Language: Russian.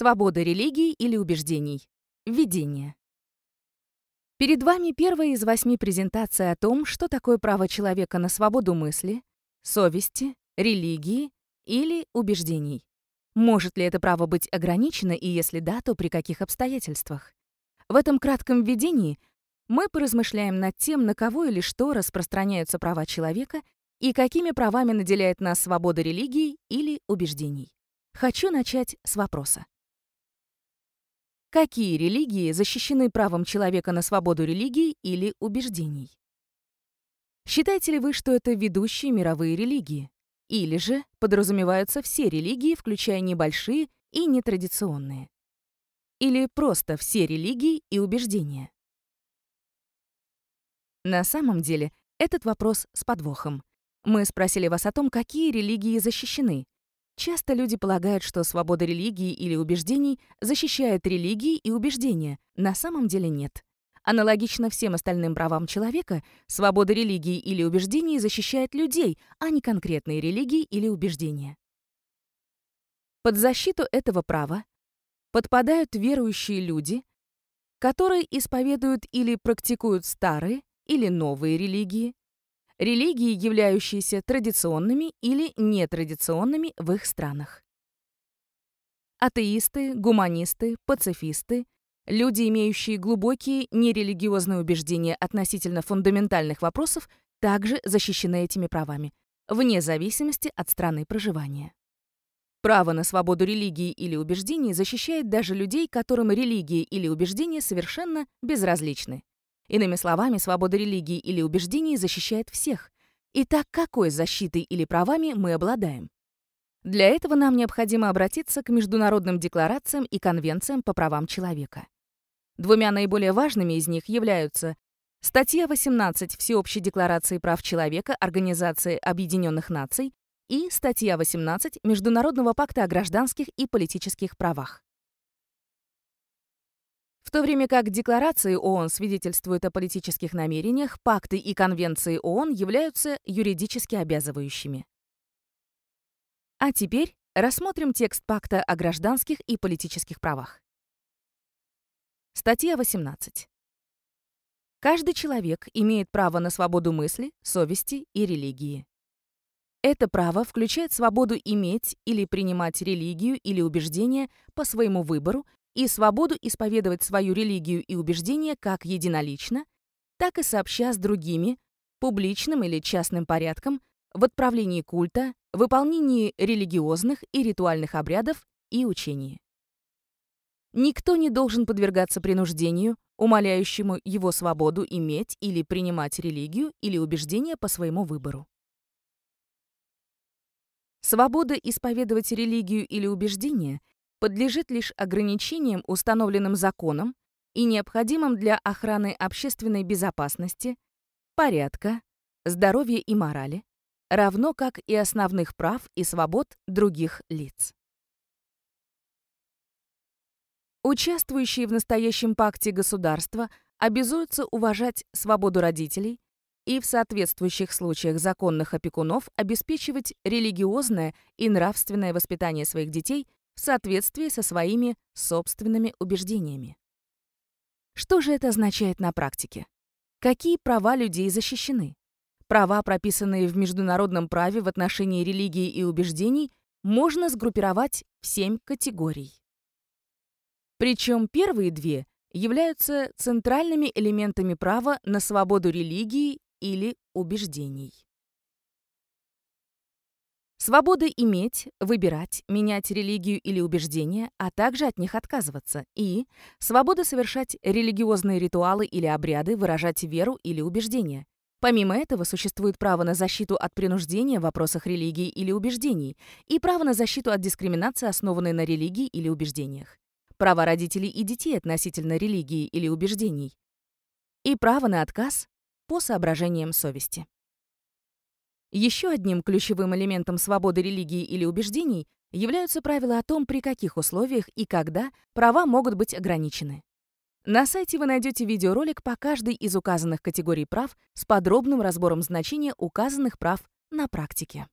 Свобода религий или убеждений. Введение. Перед вами первая из восьми презентаций о том, что такое право человека на свободу мысли, совести, религии или убеждений. Может ли это право быть ограничено, и если да, то при каких обстоятельствах? В этом кратком введении мы поразмышляем над тем, на кого или что распространяются права человека и какими правами наделяет нас свобода религии или убеждений. Хочу начать с вопроса. Какие религии защищены правом человека на свободу религии или убеждений? Считаете ли вы, что это ведущие мировые религии? Или же подразумеваются все религии, включая небольшие и нетрадиционные? Или просто все религии и убеждения? На самом деле, этот вопрос с подвохом. Мы спросили вас о том, какие религии защищены, Часто люди полагают, что свобода религии или убеждений защищает религии и убеждения. На самом деле нет. Аналогично всем остальным правам человека, свобода религии или убеждений защищает людей, а не конкретные религии или убеждения. Под защиту этого права подпадают верующие люди, которые исповедуют или практикуют старые или новые религии, религии, являющиеся традиционными или нетрадиционными в их странах. Атеисты, гуманисты, пацифисты, люди, имеющие глубокие нерелигиозные убеждения относительно фундаментальных вопросов, также защищены этими правами, вне зависимости от страны проживания. Право на свободу религии или убеждений защищает даже людей, которым религии или убеждения совершенно безразличны. Иными словами, свобода религии или убеждений защищает всех. Итак, какой защитой или правами мы обладаем? Для этого нам необходимо обратиться к международным декларациям и конвенциям по правам человека. Двумя наиболее важными из них являются статья 18 Всеобщей декларации прав человека Организации Объединенных Наций и статья 18 Международного пакта о гражданских и политических правах. В то время как декларации ООН свидетельствуют о политических намерениях, пакты и конвенции ООН являются юридически обязывающими. А теперь рассмотрим текст пакта о гражданских и политических правах. Статья 18. Каждый человек имеет право на свободу мысли, совести и религии. Это право включает свободу иметь или принимать религию или убеждения по своему выбору и свободу исповедовать свою религию и убеждения как единолично, так и сообща с другими, публичным или частным порядком, в отправлении культа, выполнении религиозных и ритуальных обрядов и учении. Никто не должен подвергаться принуждению, умоляющему его свободу иметь или принимать религию или убеждения по своему выбору. Свобода исповедовать религию или убеждения подлежит лишь ограничениям, установленным законом и необходимым для охраны общественной безопасности, порядка, здоровья и морали, равно как и основных прав и свобод других лиц. Участвующие в настоящем пакте государства обязуются уважать свободу родителей и в соответствующих случаях законных опекунов обеспечивать религиозное и нравственное воспитание своих детей в соответствии со своими собственными убеждениями. Что же это означает на практике? Какие права людей защищены? Права, прописанные в международном праве в отношении религии и убеждений, можно сгруппировать в семь категорий. Причем первые две являются центральными элементами права на свободу религии или убеждений. Свобода иметь, выбирать, менять религию или убеждения, а также от них отказываться. И свобода совершать религиозные ритуалы или обряды, выражать веру или убеждения. Помимо этого, существует право на защиту от принуждения в вопросах религии или убеждений и право на защиту от дискриминации, основанной на религии или убеждениях. право родителей и детей относительно религии или убеждений. И право на отказ по соображениям совести. Еще одним ключевым элементом свободы религии или убеждений являются правила о том, при каких условиях и когда права могут быть ограничены. На сайте вы найдете видеоролик по каждой из указанных категорий прав с подробным разбором значения указанных прав на практике.